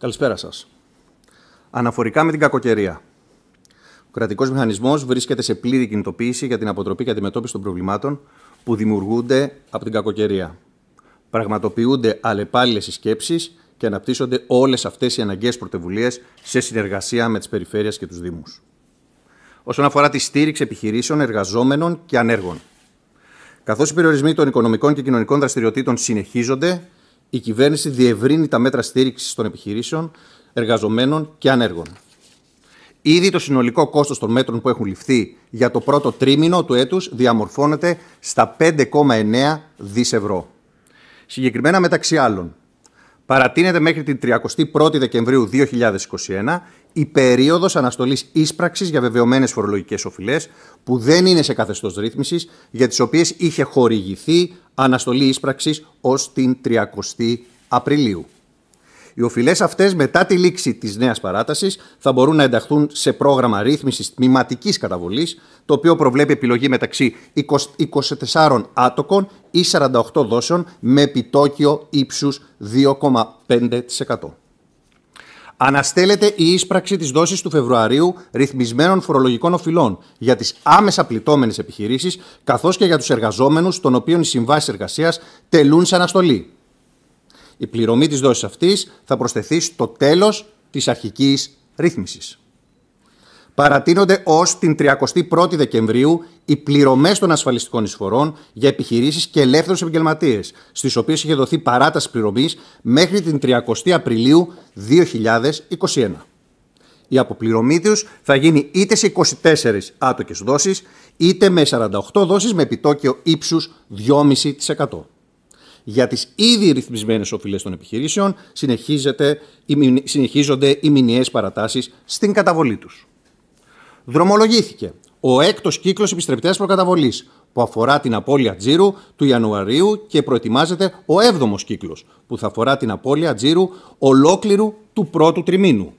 Καλησπέρα σας. Αναφορικά με την κακοκαιρία. Ο κρατικός μηχανισμός βρίσκεται σε πλήρη κινητοποίηση για την αποτροπή και αντιμετώπιση των προβλημάτων που δημιουργούνται από την κακοκαιρία. Πραγματοποιούνται αλλεπάλληλες συσκέψεις και αναπτύσσονται όλες αυτές οι αναγκαίες πρωτοβουλίες σε συνεργασία με τις περιφέρειες και τους Δήμους. Όσον αφορά τη στήριξη επιχειρήσεων, εργαζόμενων και ανέργων. Καθώς οι περιορισμοί των οικονομικών και κοινωνικών δραστηριοτήτων συνεχίζονται, η κυβέρνηση διευρύνει τα μέτρα στήριξης των επιχειρήσεων, εργαζομένων και ανέργων. Ήδη το συνολικό κόστος των μέτρων που έχουν ληφθεί για το πρώτο τρίμηνο του έτους διαμορφώνεται στα 5,9 δις ευρώ. Συγκεκριμένα μεταξύ άλλων, παρατείνεται μέχρι την 31η Δεκεμβρίου 2021 η περίοδος αναστολής ίσπραξης για βεβαιωμένες φορολογικές οφειλές που δεν είναι σε καθεστώς ρυθμίση, για τις οποίες είχε χορηγηθεί αναστολή ίσπραξης ως την 30η Απριλίου. Οι οφειλές αυτές, μετά τη λήξη της νέας παράτασης, θα μπορούν να ενταχθούν σε πρόγραμμα ρύθμισης τμηματικής καταβολής, το οποίο προβλέπει επιλογή μεταξύ 24 άτοκων ή 48 δόσεων με επιτόκιο ύψους 2,5%. Αναστέλλεται η ίσπραξη της δόσης του Φεβρουαρίου ρυθμισμένων φορολογικών οφειλών για τις άμεσα πληττόμενες επιχειρήσεις, καθώς και για τους εργαζόμενους, των οποίων οι συμβάσεις εργασίας τελούν σε αναστολή. Η πληρωμή της δόσης αυτής θα προσθεθεί στο τέλος της αρχικής ρύθμισης παρατείνονται ως την 31η Δεκεμβρίου οι πληρωμές των ασφαλιστικών εισφορών για επιχειρήσεις και ελεύθερους επαγγελματίες, στις οποίες είχε δοθεί παράταση πληρωμής μέχρι την 30η Απριλίου 2021. Η αποπληρωμή τους θα γίνει είτε σε 24 άτοκες δόσεις, είτε με 48 δόσεις με επιτόκιο ύψους 2,5%. Για τις ήδη ρυθμισμένες οφειλές των επιχειρήσεων συνεχίζονται οι μηνιαίες παρατάσεις στην καταβολή τους δρομολογήθηκε ο έκτος κύκλος επιστρεπτέ προκαταβολής, που αφορά την απώλεια τζίρου του Ιανουαρίου και προετοιμάζεται ο έβδομος κύκλος, που θα αφορά την απώλεια τζίρου ολόκληρου του πρώτου τριμήνου.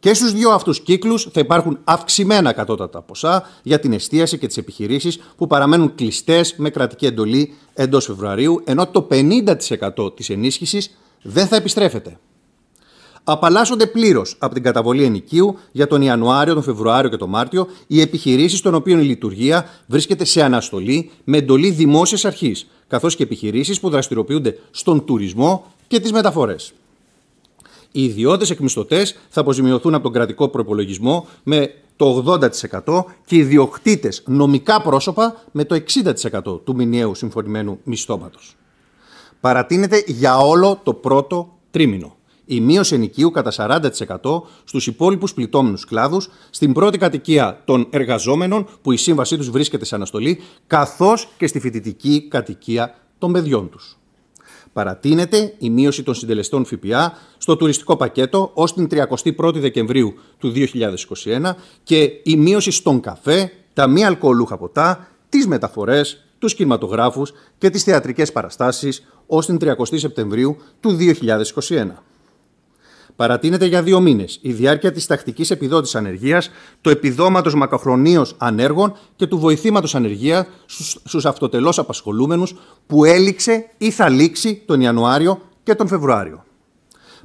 Και στους δύο αυτούς κύκλους θα υπάρχουν αυξημένα κατώτατα ποσά για την εστίαση και τις επιχειρήσεις που παραμένουν κλειστές με κρατική εντολή εντός Φεβρουαρίου, ενώ το 50% της ενίσχυσης δεν θα επιστρέφεται. Απαλλάσσονται πλήρως από την καταβολή ενοικίου για τον Ιανουάριο, τον Φεβρουάριο και τον Μάρτιο οι επιχειρήσεις των οποίων η λειτουργία βρίσκεται σε αναστολή με εντολή δημόσιας αρχής, καθώς και επιχειρήσεις που δραστηριοποιούνται στον τουρισμό και τις μεταφορές. Οι ιδιώτες εκμισθωτές θα αποζημιωθούν από τον κρατικό προπολογισμό με το 80% και οι ιδιοκτήτες νομικά πρόσωπα με το 60% του μηνιαίου συμφωνημένου μισθώματος. Παρατείνεται για όλο το πρώτο τρίμηνο η μείωση ενοικίου κατά 40% στους υπόλοιπους πληττόμενους κλάδους, στην πρώτη κατοικία των εργαζόμενων που η σύμβασή τους βρίσκεται σε αναστολή, καθώς και στη φοιτητική κατοικία των παιδιών τους. Παρατείνεται η μείωση των συντελεστών ΦΠΑ στο τουριστικό πακέτο ως την 31η Δεκεμβρίου του 2021 και η μείωση στον καφέ, τα μη αλκοολούχα ποτά, τις μεταφορές, τους κινηματογράφους και τις θεατρικές παραστάσεις ως την 30η Σεπτεμβρίου του 2021 παρατείνεται για δύο μήνες η διάρκεια της τακτικής επιδότησης ανεργίας, του επιδόματος μακροχρονίως ανέργων και του βοηθήματος ανεργία στους αυτοτελώς απασχολούμενους που έληξε ή θα λήξει τον Ιανουάριο και τον Φεβρουάριο.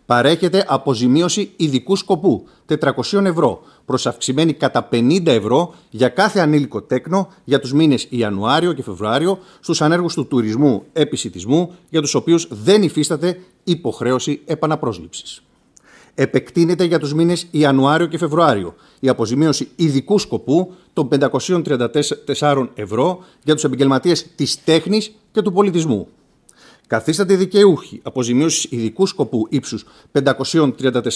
Παρέχεται αποζημίωση ειδικού σκοπού 400 ευρώ προς αυξημένη κατά 50 ευρώ για κάθε ανήλικο τέκνο για τους μήνες Ιανουάριο και Φεβρουάριο στους ανέργους του τουρισμού επισητισμού για τους οποίους δεν υφίσταται υποχρέωση επαναπρόσληψης επεκτείνεται για τους μήνες Ιανουάριο και Φεβρουάριο. Η αποζημίωση ειδικού σκοπού των 534 ευρώ για τους επικελματίες της τέχνης και του πολιτισμού. Καθίσταται δικαιούχοι αποζημίωσης ειδικού σκοπού ύψους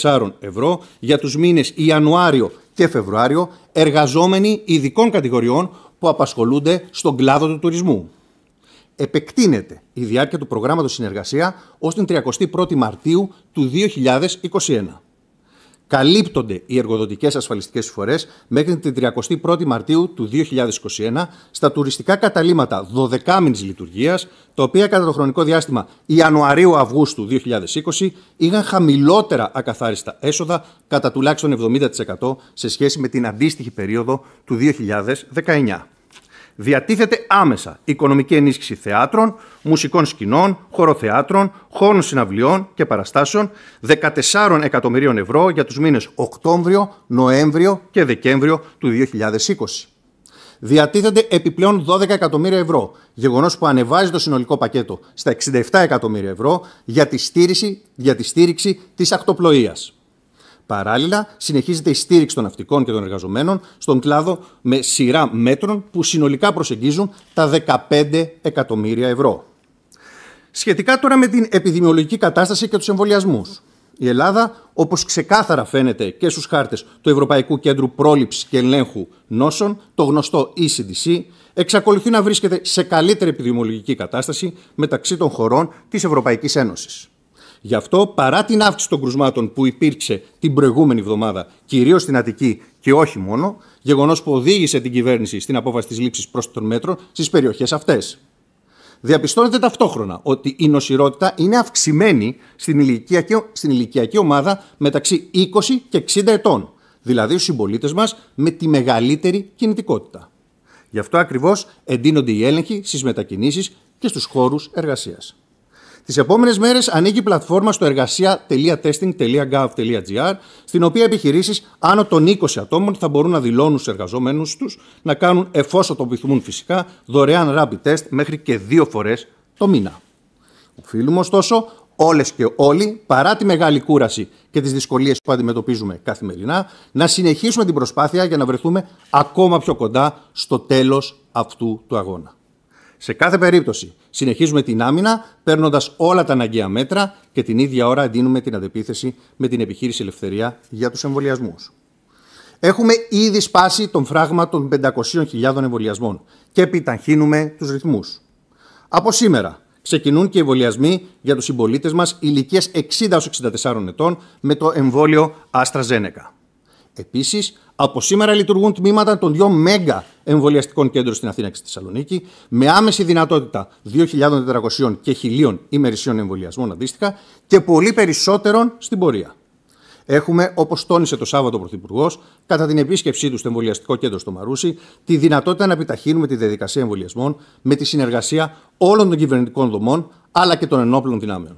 534 ευρώ για τους μήνες Ιανουάριο και Φεβρουάριο εργαζόμενοι ειδικών κατηγοριών που απασχολούνται στον κλάδο του τουρισμού επεκτείνεται η διάρκεια του προγράμματος συνεργασία ως την 31η Μαρτίου του 2021. Καλύπτονται οι εργοδοτικές ασφαλιστικές εισφορές μέχρι την 31η Μαρτίου του 2021 στα τουριστικά καταληματα 12 μήνη λειτουργίας, τα οποία κατά το χρονικό διάστημα Ιανουαρίου-Αυγούστου 2020 είχαν χαμηλότερα ακαθάριστα έσοδα κατά τουλάχιστον 70% σε σχέση με την αντίστοιχη περίοδο του 2019. Διατίθεται άμεσα οικονομική ενίσχυση θεάτρων, μουσικών σκηνών, χοροθεάτρων, χώρων συναυλιών και παραστάσεων 14 εκατομμυρίων ευρώ για τους μήνες Οκτώβριο, Νοέμβριο και Δεκέμβριο του 2020. Διατίθεται επιπλέον 12 εκατομμύρια ευρώ, γεγονός που ανεβάζει το συνολικό πακέτο στα 67 εκατομμύρια ευρώ για τη στήριξη, για τη στήριξη της ακτοπλοείας. Παράλληλα, συνεχίζεται η στήριξη των ναυτικών και των εργαζομένων στον κλάδο με σειρά μέτρων που συνολικά προσεγγίζουν τα 15 εκατομμύρια ευρώ. Σχετικά τώρα με την επιδημιολογική κατάσταση και τους εμβολιασμούς. Η Ελλάδα, όπως ξεκάθαρα φαίνεται και στους χάρτες του Ευρωπαϊκού Κέντρου Πρόληψης και Ελέγχου Νόσων, το γνωστό ECDC, εξακολουθεί να βρίσκεται σε καλύτερη επιδημιολογική κατάσταση μεταξύ των χωρών της Ευρωπαϊκής Ένωσης. Γι' αυτό, παρά την αύξηση των κρουσμάτων που υπήρξε την προηγούμενη εβδομάδα, κυρίως στην Αττική και όχι μόνο, γεγονός που οδήγησε την κυβέρνηση στην απόφαση της λήψης πρόσθετων μέτρων στις περιοχές αυτές. Διαπιστώνεται ταυτόχρονα ότι η νοσηρότητα είναι αυξημένη στην ηλικιακή, στην ηλικιακή ομάδα μεταξύ 20 και 60 ετών, δηλαδή στους συμπολίτες μας με τη μεγαλύτερη κινητικότητα. Γι' αυτό ακριβώς εντείνονται οι έλεγχοι στις μετακινήσεις και στους χώρους εργασίας. Τις επόμενες μέρες ανοίγει η πλατφόρμα στο εργασία.testing.gov.gr, στην οποία επιχειρήσεις άνω των 20 ατόμων θα μπορούν να δηλώνουν στους εργαζόμενου τους να κάνουν, εφόσον το επιθυμούν φυσικά, δωρεάν rapid test μέχρι και δύο φορές το μήνα. Οφείλουμε ωστόσο όλες και όλοι, παρά τη μεγάλη κούραση και τις δυσκολίες που αντιμετωπίζουμε καθημερινά, να συνεχίσουμε την προσπάθεια για να βρεθούμε ακόμα πιο κοντά στο τέλος αυτού του αγώνα. Σε κάθε περίπτωση, συνεχίζουμε την άμυνα παίρνοντας όλα τα αναγκαία μέτρα και την ίδια ώρα εντείνουμε την αντεπίθεση με την επιχείρηση Ελευθερία για τους εμβολιασμούς. Έχουμε ήδη σπάσει τον φράγμα των 500.000 εμβολιασμών και επιταχύνουμε τους ρυθμούς. Από σήμερα ξεκινούν και οι εμβολιασμοί για τους συμπολίτες μας ηλικίες 60-64 ετών με το εμβόλιο AstraZeneca. Επίσης, από σήμερα λειτουργούν τμήματα των δύο μέγα εμβολιαστικών κέντρων στην Αθήνα και στη Θεσσαλονίκη, με άμεση δυνατότητα 2.400 και 1.000 ημερησιών εμβολιασμών αντίστοιχα και πολύ περισσότερων στην πορεία. Έχουμε, όπως τόνισε το Σάββατο ο Πρωθυπουργός, κατά την επίσκεψή του στο εμβολιαστικό κέντρο στο Μαρούσι, τη δυνατότητα να επιταχύνουμε τη διαδικασία εμβολιασμών με τη συνεργασία όλων των κυβερνητικών δομών αλλά και των ενόπλων δυνάμεων.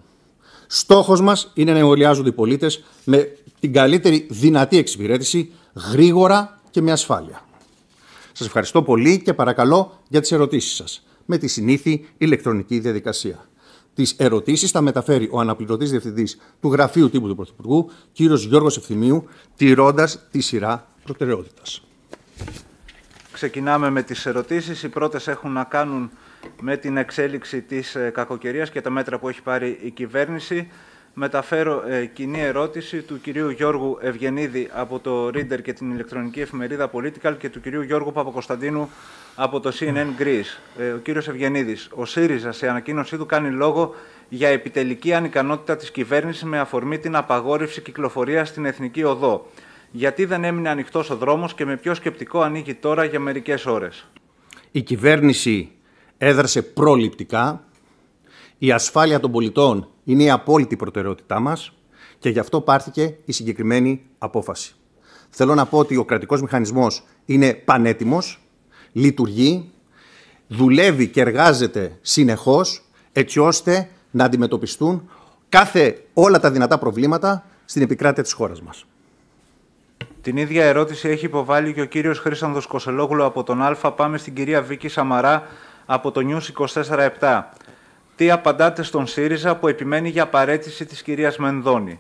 Στόχος μας είναι να εμβολιάζονται οι πολίτες με την καλύτερη δυνατή εξυπηρέτηση, γρήγορα και με ασφάλεια. Σας ευχαριστώ πολύ και παρακαλώ για τις ερωτήσεις σας με τη συνήθη ηλεκτρονική διαδικασία. Τις ερωτήσεις θα μεταφέρει ο αναπληρωτής διευθυντής του Γραφείου Τύπου του Πρωθυπουργού, κ. Γιώργος Ευθυμίου, τηρώντας τη σειρά προτεραιότητας. Ξεκινάμε με τις ερωτήσεις. Οι πρώτες έχουν να κάνουν με την εξέλιξη της ε, κακοκαιρίας και τα μέτρα που έχει πάρει η κυβέρνηση. Μεταφέρω ε, κοινή ερώτηση του κυρίου Γιώργου Ευγενίδη από το Reader και την ηλεκτρονική εφημερίδα Political και του κυρίου Γιώργου Παπακοσταντίνου από το CNN Greece. Ε, ο κύριος Ευγενίδης, ο ΣΥΡΙΖΑ σε ανακοίνωσή του κάνει λόγο για επιτελική ανικανότητα της κυβέρνησης με αφορμή την απαγόρευση κυκλοφορίας στην Εθνική Οδό. Γιατί δεν έμεινε ανοιχτός ο δρόμος και με ποιο σκεπτικό ανοίγει τώρα για μερικές ώρες. Η κυβέρνηση έδρασε προληπτικά. Η ασφάλεια των πολιτών είναι η απόλυτη προτεραιότητά μας και γι' αυτό πάρθηκε η συγκεκριμένη απόφαση. Θέλω να πω ότι ο κρατικός μηχανισμός είναι πανέτοιμος, λειτουργεί, δουλεύει και εργάζεται συνεχώς έτσι ώστε να αντιμετωπιστούν κάθε όλα τα δυνατά προβλήματα στην επικράτεια της χώρας μας. Την ίδια ερώτηση έχει υποβάλει και ο κύριος Χρήσανδος Κοσελόγλου από τον Α. Πάμε στην κυρία Βίκη Σαμαρά από το News 24-7. Τι απαντάτε στον ΣΥΡΙΖΑ που επιμένει για παρέτηση της κυρίας Μενδώνη.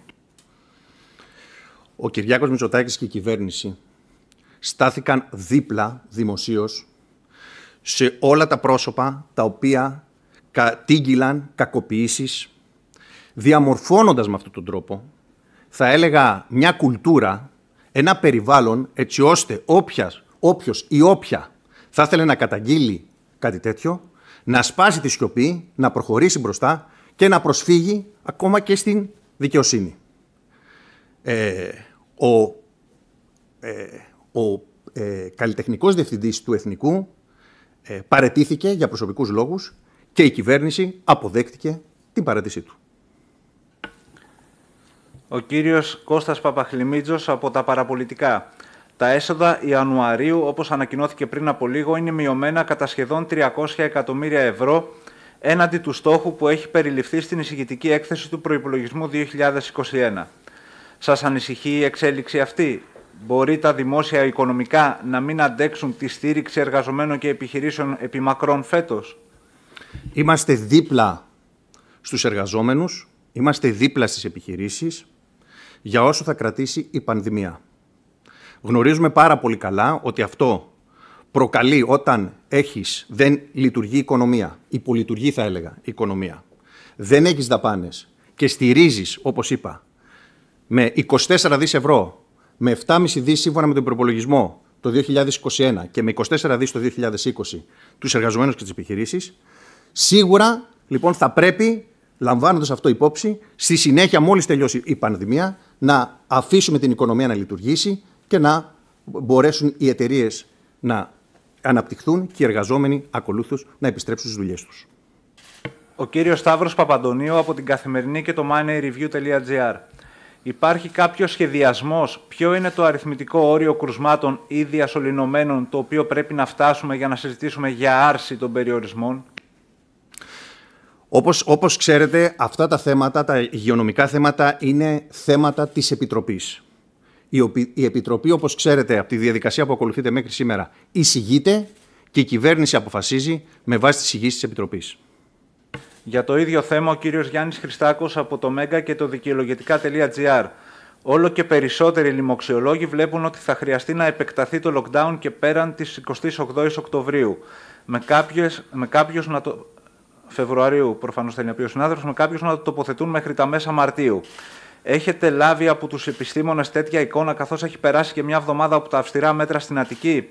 Ο Κυριάκος Μητσοτάκης και η κυβέρνηση στάθηκαν δίπλα δημοσίως σε όλα τα πρόσωπα τα οποία κατήγγυλαν κακοποιήσεις, διαμορφώνοντας με αυτόν τον τρόπο, θα έλεγα, μια κουλτούρα, ένα περιβάλλον, έτσι ώστε όποιος ή όποια θα ήθελε να καταγγείλει κάτι τέτοιο, να σπάσει τη σιωπή, να προχωρήσει μπροστά και να προσφύγει ακόμα και στην δικαιοσύνη. Ε, ο ε, ο ε, καλλιτεχνικός διευθυντής του Εθνικού ε, παρετήθηκε για προσωπικούς λόγους και η κυβέρνηση αποδέχτηκε την παρέτησή του. Ο κύριος Κώστας Παπαχλημίτζος από τα Παραπολιτικά. Τα έσοδα Ιανουαρίου, όπως ανακοινώθηκε πριν από λίγο, είναι μειωμένα κατά σχεδόν 300 εκατομμύρια ευρώ έναντι του στόχου που έχει περιληφθεί στην εισηγητική έκθεση του προπολογισμού 2021. Σας ανησυχεί η εξέλιξη αυτή. Μπορεί τα δημόσια οικονομικά να μην αντέξουν τη στήριξη εργαζομένων και επιχειρήσεων επί μακρόν φέτος. Είμαστε δίπλα στους εργαζόμενους, είμαστε δίπλα στις επιχειρήσεις για όσο θα κρατήσει η πανδημία. Γνωρίζουμε πάρα πολύ καλά ότι αυτό προκαλεί όταν έχεις, δεν λειτουργεί η οικονομία, υπολειτουργεί θα έλεγα η οικονομία, δεν έχεις δαπάνες και στηρίζεις, όπως είπα, με 24 δις ευρώ, με 7,5 δις σύμφωνα με τον προπολογισμό το 2021 και με 24 δις το 2020 τους εργαζομένους και τις επιχειρήσεις, σίγουρα λοιπόν θα πρέπει, λαμβάνοντας αυτό υπόψη, στη συνέχεια μόλις τελειώσει η πανδημία, να αφήσουμε την οικονομία να λειτουργήσει, και να μπορέσουν οι εταιρείες να αναπτυχθούν και οι εργαζόμενοι ακολούθως να επιστρέψουν στις δουλειές τους. Ο κύριος Σταύρος Παπαντονίου από την καθημερινή και το MoneyReview.gr. Υπάρχει κάποιος σχεδιασμός, ποιο είναι το αριθμητικό όριο κρουσμάτων ή διασωληνωμένων το οποίο πρέπει να φτάσουμε για να συζητήσουμε για άρση των περιορισμών. Όπως, όπως ξέρετε, αυτά τα θέματα, τα υγειονομικά θέματα, είναι θέματα της Επιτροπής. Η Επιτροπή, όπως ξέρετε, από τη διαδικασία που ακολουθείται μέχρι σήμερα, εισηγείται και η κυβέρνηση αποφασίζει με βάση τις εισηγήσεις της επιτροπής. Για το ίδιο θέμα, ο κύριος Γιάννης Χριστάκος από το Μέγκα και το δικαιολογητικά.gr. Όλο και περισσότεροι λοιμοξιολόγοι βλέπουν ότι θα χρειαστεί να επεκταθεί το lockdown και πέραν της 28 η Οκτωβρίου. Με, κάποιες, με κάποιους να το... Φεβρουαρίου, προφανώς θέλει να πει ο συνάδελφος, με κάποιους να το τοποθετούν μέχρι τα μέσα Μαρτίου. Έχετε λάβει από τους επιστήμονες τέτοια εικόνα καθώς έχει περάσει και μια εβδομάδα από τα αυστηρά μέτρα στην Αττική.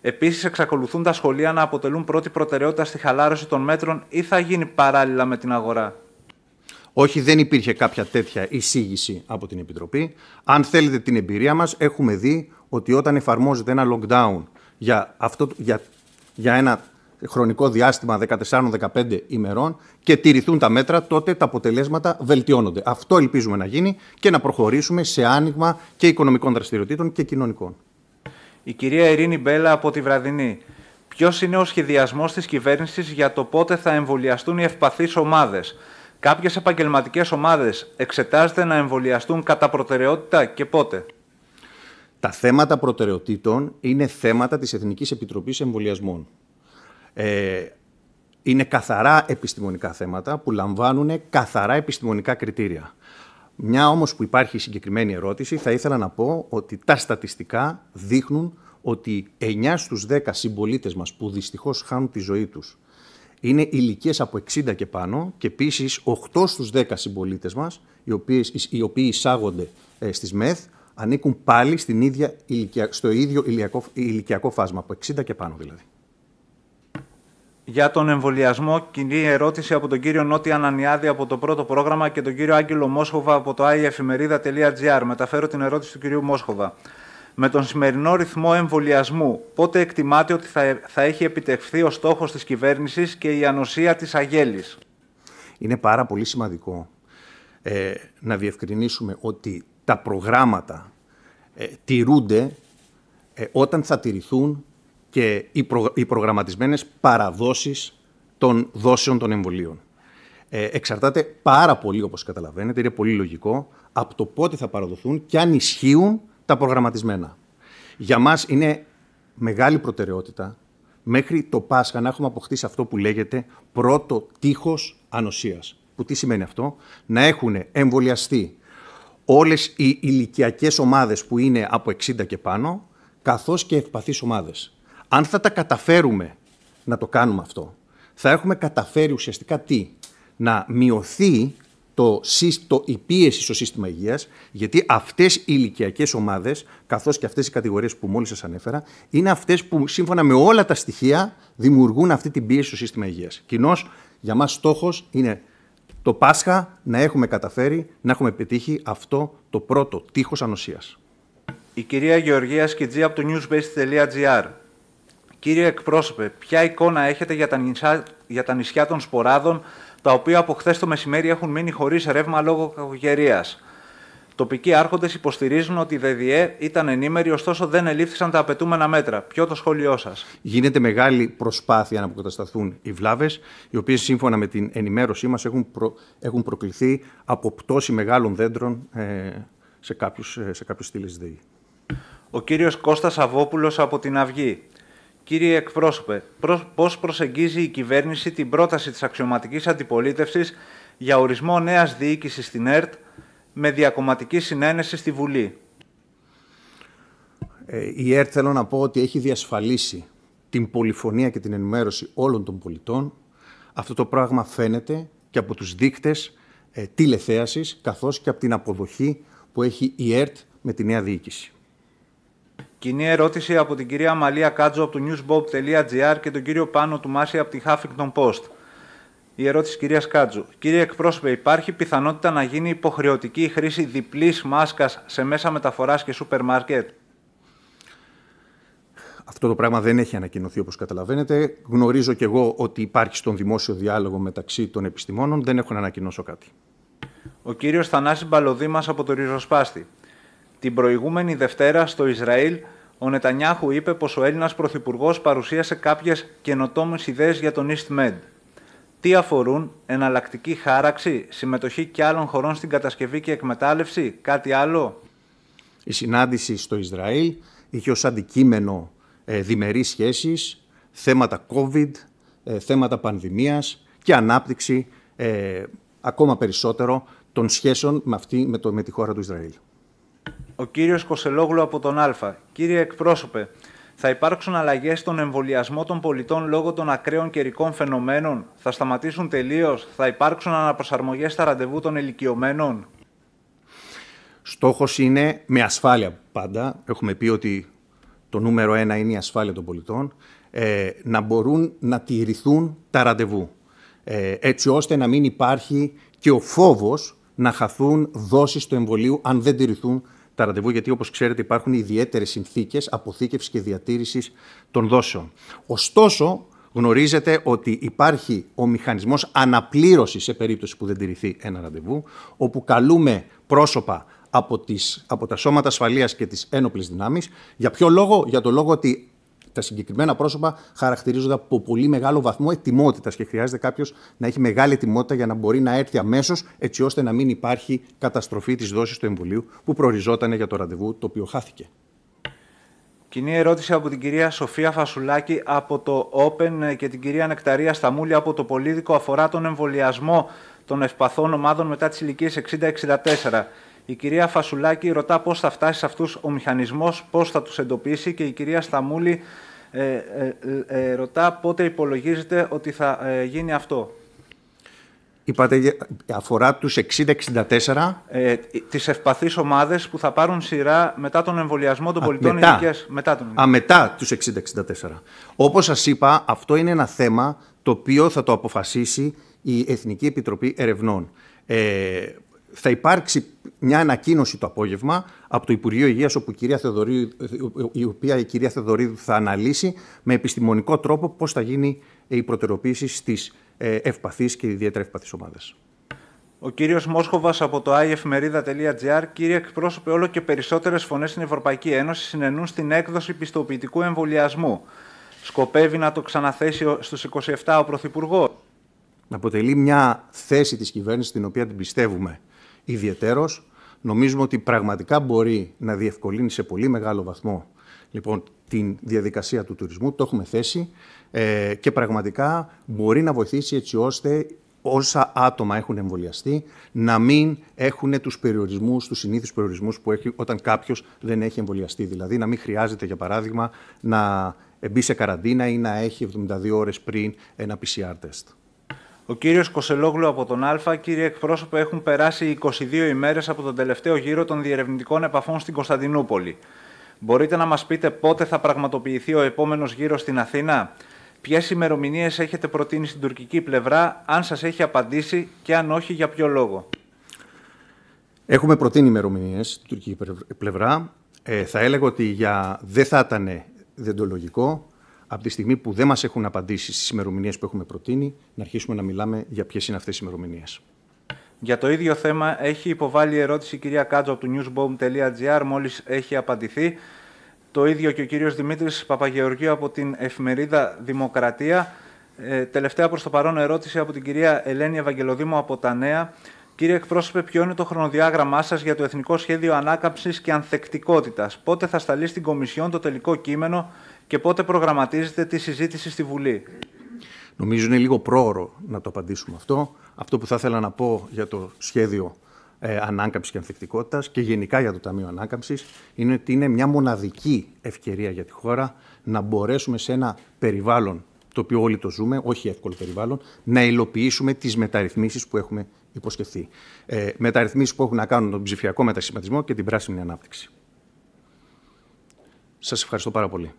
Επίσης, εξακολουθούν τα σχολεία να αποτελούν πρώτη προτεραιότητα στη χαλάρωση των μέτρων ή θα γίνει παράλληλα με την αγορά. Όχι, δεν υπήρχε κάποια τέτοια εισήγηση από την Επιτροπή. Αν θέλετε την εμπειρία μας, έχουμε δει ότι όταν εφαρμόζεται ένα lockdown για, αυτό, για, για ένα χρονικό διάστημα 14-15 ημερών και τηρηθούν τα μέτρα, τότε τα αποτελέσματα βελτιώνονται. Αυτό ελπίζουμε να γίνει και να προχωρήσουμε σε άνοιγμα και οικονομικών δραστηριοτήτων και κοινωνικών. Η κυρία Ειρήνη Μπέλα από τη Βραδινή. Ποιος είναι ο σχεδιασμός της κυβέρνησης για το πότε θα εμβολιαστούν οι ευπαθείς ομάδες. Κάποιες επαγγελματικές ομάδες εξετάζεται να εμβολιαστούν κατά προτεραιότητα και πότε. Τα θέματα προτεραιοτήτων είναι θέματα της Εθνικής Επιτροπής Εμβολιασμών. Ε, είναι καθαρά επιστημονικά θέματα που λαμβάνουν καθαρά επιστημονικά κριτήρια. Μια όμως που υπάρχει συγκεκριμένη ερώτηση, θα ήθελα να πω ότι τα στατιστικά δείχνουν ότι 9 στους 10 συμπολίτες μας που δυστυχώς χάνουν τη ζωή τους είναι ηλικίες από 60 και πάνω και επίσης 8 στους 10 συμπολίτες μας οι, οποίες, οι οποίοι εισάγονται ε, στις ΜΕΘ ανήκουν πάλι στην ίδια ηλικια, στο ίδιο ηλικιακό φάσμα, από 60 και πάνω δηλαδή για τον εμβολιασμό, κοινή ερώτηση από τον κύριο Νότι Ανανιάδη από το πρώτο πρόγραμμα και τον κύριο Άγγελο Μόσχοβα από το iefημερίδα.gr. Μεταφέρω την ερώτηση του κυρίου Μόσχοβα. Με τον σημερινό ρυθμό εμβολιασμού, πότε εκτιμάτε ότι θα, θα έχει επιτευχθεί ο στόχος της κυβέρνησης και η ανοσία της αγέλης. Είναι πάρα πολύ σημαντικό ε, να διευκρινίσουμε ότι τα προγράμματα ε, τηρούνται ε, όταν θα τηρηθούν και οι, προ, οι προγραμματισμένες παραδόσεις των δόσεων των εμβολίων. Ε, εξαρτάται πάρα πολύ, όπως καταλαβαίνετε, είναι πολύ λογικό, από το πότε θα παραδοθούν και αν ισχύουν τα προγραμματισμένα. Για μας είναι μεγάλη προτεραιότητα μέχρι το Πάσχα να έχουμε αποκτήσει αυτό που λέγεται πρώτο τείχος ανοσίας. Που τι σημαίνει αυτό, να έχουν εμβολιαστεί όλες οι ηλικιακές ομάδες που είναι από 60 και πάνω, καθώς και ευπαθείς ομάδες. Αν θα τα καταφέρουμε να το κάνουμε αυτό, θα έχουμε καταφέρει ουσιαστικά τι, να μειωθεί το, το, η πίεση στο σύστημα υγείας, γιατί αυτές οι ηλικιακές ομάδες, καθώς και αυτές οι κατηγορίες που μόλις σας ανέφερα, είναι αυτές που σύμφωνα με όλα τα στοιχεία δημιουργούν αυτή την πίεση στο σύστημα υγείας. Κοινώς, για μας στόχος είναι το Πάσχα να έχουμε καταφέρει, να έχουμε πετύχει αυτό το πρώτο τείχος ανοσίας. Η κυρία Γεωργίας Σκητζή από το newsbase.gr Κύριε εκπρόσωπε, ποια εικόνα έχετε για τα, νησιά, για τα νησιά των Σποράδων, τα οποία από χθες το μεσημέρι έχουν μείνει χωρίς ρεύμα λόγω κακογερίας. Τοπικοί άρχοντες υποστηρίζουν ότι η ΔΔΕ ήταν ενήμερη, ωστόσο δεν ελήφθησαν τα απαιτούμενα μέτρα. Ποιο το σχόλιο σας. Γίνεται μεγάλη προσπάθεια να αποκατασταθούν οι βλάβες, οι οποίες σύμφωνα με την ενημέρωσή μας έχουν, έχουν προκληθεί από πτώση μεγάλων δέντρων σε κάποιους σε κάποιους ε, ΔΕΗ. Ο κύριος Κώστας Αβόπουλος από την Αυγή. Κύριε εκπρόσωπε, πώς προσεγγίζει η κυβέρνηση την πρόταση της αξιωματικής αντιπολίτευσης για ορισμό νέας διοίκησης στην ΕΡΤ με διακομματική συνένεση στη Βουλή. Ε, η ΕΡΤ θέλω να πω ότι έχει διασφαλίσει την πολυφωνία και την ενημέρωση όλων των πολιτών. Αυτό το πράγμα φαίνεται και από τους δείκτες ε, τηλεθέασης καθώς και από την αποδοχή που έχει η ΕΡΤ με τη νέα διοίκηση. Κοινή ερώτηση από την κυρία Μαλία Κάτζο από το newsbob.gr και τον κύριο Πάνο του Μάση από τη Huffington Post. Η ερώτηση της κυρίας Κάτζου. Κύριε εκπρόσωπε, υπάρχει πιθανότητα να γίνει υποχρεωτική η χρήση διπλής μάσκας σε μέσα μεταφοράς και σούπερ μάρκετ. Αυτό το πράγμα δεν έχει ανακοινωθεί όπως καταλαβαίνετε. Γνωρίζω και εγώ ότι υπάρχει στον δημόσιο διάλογο μεταξύ των επιστημόνων. Δεν έχω να ανακοινώσω κάτι. Ο κύριος Θανάσης Μπαλοδήμας από το Ριζοσπάστη. Την προηγούμενη Δευτέρα στο Ισραήλ, ο Νετανιάχου είπε πως ο Έλληνας Πρωθυπουργός παρουσίασε κάποιες καινοτόμες ιδέες για τον East Med. Τι αφορούν, εναλλακτική χάραξη, συμμετοχή και άλλων χωρών στην κατασκευή και εκμετάλλευση, κάτι άλλο. Η συνάντηση στο Ισραήλ είχε ως αντικείμενο ε, διμερείς σχέσεις, θέματα COVID, ε, θέματα πανδημίας και ανάπτυξη ε, ακόμα περισσότερο των σχέσεων με, αυτή, με, το, με τη χώρα του Ισραήλ ο κύριος Κοσελόγλου από τον Α. Κύριε εκπρόσωπε, θα υπάρξουν αλλαγές στον εμβολιασμό των πολιτών λόγω των ακραίων καιρικών φαινομένων. Θα σταματήσουν τελείως. Θα υπάρξουν αναπροσαρμογές στα ραντεβού των ηλικιωμένων. Στόχος είναι με ασφάλεια πάντα. Έχουμε πει ότι το νούμερο ένα είναι η ασφάλεια των πολιτών. Ε, να μπορούν να τηρηθούν τα ραντεβού. Ε, έτσι ώστε να μην υπάρχει και ο φόβος να χαθούν δόσεις του εμβολίου αν δεν τηρηθούν τα ραντεβού, γιατί όπως ξέρετε υπάρχουν ιδιαίτερες συνθήκες αποθήκευσης και διατήρησης των δόσεων. Ωστόσο, γνωρίζετε ότι υπάρχει ο μηχανισμός αναπλήρωσης σε περίπτωση που δεν τηρηθεί ένα ραντεβού, όπου καλούμε πρόσωπα από, τις, από τα σώματα ασφαλείας και τις ένοπλες δυνάμεις. Για ποιο λόγο? Για το λόγο ότι τα συγκεκριμένα πρόσωπα χαρακτηρίζονται από πολύ μεγάλο βαθμό ετοιμότητας και χρειάζεται κάποιος να έχει μεγάλη ετοιμότητα για να μπορεί να έρθει αμέσως, έτσι ώστε να μην υπάρχει καταστροφή της δόσης του εμβολίου που προοριζόταν για το ραντεβού το οποίο χάθηκε. Κοινή ερώτηση από την κυρία Σοφία Φασουλάκη από το Open και την κυρία Νεκταρία Σταμούλη από το Πολίδικο αφορά τον εμβολιασμό των ευπαθών ομάδων μετά τις ηλικίες η κυρία Φασουλάκη ρωτά πώς θα φτάσει σε αυτούς ο μηχανισμός, πώς θα τους εντοπίσει και η κυρία Σταμούλη ε, ε, ε, ε ρωτά πότε υπολογίζεται ότι θα γίνει αυτό. Είπατε αφορά τους 60-64. Ε, τις ευπαθείς ομάδες που θα πάρουν σειρά μετά τον εμβολιασμό των πολιτών μετά. μετά τον... Α, μετά τους 60-64. Όπως σας είπα, αυτό είναι ένα θέμα το οποίο θα το αποφασίσει η Εθνική Επιτροπή Ερευνών. Ε, θα υπάρξει μια ανακοίνωση το απόγευμα από το Υπουργείο Υγείας, όπου η, κυρία η οποία η κυρία Θεοδωρίδου θα αναλύσει με επιστημονικό τρόπο πώς θα γίνει η προτεραιοποίηση στις ε, ευπαθείς και ιδιαίτερα ευπαθείς ομάδες. Ο κύριος Μόσχοβας από το ifmerida.gr Κύριε εκπρόσωπε, όλο και περισσότερες φωνές στην Ευρωπαϊκή Ένωση συνενούν στην έκδοση πιστοποιητικού εμβολιασμού. Σκοπεύει να το ξαναθέσει στους 27 ο Πρωθυπουργός. Αποτελεί μια θέση της κυβέρνησης την οποία την πιστεύουμε Ιδιαίτερο, Νομίζουμε ότι πραγματικά μπορεί να διευκολύνει σε πολύ μεγάλο βαθμό λοιπόν, την διαδικασία του τουρισμού. Το έχουμε θέσει ε, και πραγματικά μπορεί να βοηθήσει έτσι ώστε όσα άτομα έχουν εμβολιαστεί να μην έχουν τους περιορισμούς, τους συνήθους περιορισμούς που έχει όταν κάποιος δεν έχει εμβολιαστεί. Δηλαδή να μην χρειάζεται για παράδειγμα να μπει σε καραντίνα ή να έχει 72 ώρες πριν ένα PCR test. Ο κύριος Κοσελόγλου από τον Α. Κύριε εκπρόσωπε, έχουν περάσει 22 ημέρες από τον τελευταίο γύρο των διερευνητικών επαφών στην Κωνσταντινούπολη. Μπορείτε να μας πείτε πότε θα πραγματοποιηθεί ο επόμενος γύρος στην Αθήνα. Ποιες ημερομηνίες έχετε προτείνει στην τουρκική πλευρά, αν σας έχει απαντήσει και αν όχι, για ποιο λόγο. Έχουμε προτείνει ημερομηνίες στην τουρκική πλευρά. Ε, θα έλεγα ότι για... δεν θα ήταν δεντολογικό από τη στιγμή που δεν μας έχουν απαντήσει στις ημερομηνίες που έχουμε προτείνει, να αρχίσουμε να μιλάμε για ποιες είναι αυτές οι ημερομηνίες. Για το ίδιο θέμα έχει υποβάλει ερώτηση η κυρία Κάτζο από το newsbomb.gr, μόλις έχει απαντηθεί. Το ίδιο και ο κύριος Δημήτρης Παπαγεωργίου από την εφημερίδα Δημοκρατία. Ε, τελευταία προς το παρόν ερώτηση από την κυρία Ελένη Ευαγγελοδήμου από τα Νέα. Κύριε εκπρόσωπε, ποιο είναι το χρονοδιάγραμμά σας για το Εθνικό Σχέδιο Ανάκαμψης και Ανθεκτικότητας. Πότε θα σταλεί στην Κομισιόν το τελικό κείμενο και πότε προγραμματίζετε τη συζήτηση στη Βουλή. Νομίζω είναι λίγο πρόωρο να το απαντήσουμε αυτό. Αυτό που θα ήθελα να πω για το σχέδιο ε, ανάκαμψης και ανθεκτικότητας και γενικά για το Ταμείο Ανάκαμψης είναι ότι είναι μια μοναδική ευκαιρία για τη χώρα να μπορέσουμε σε ένα περιβάλλον το οποίο όλοι το ζούμε, όχι εύκολο περιβάλλον, να υλοποιήσουμε τις μεταρρυθμίσεις που έχουμε υποσχεθεί. Ε, μεταρρυθμίσεις που έχουν να κάνουν τον ψηφιακό μετασχηματισμό και την πράσινη ανάπτυξη. Σας ευχαριστώ πάρα πολύ.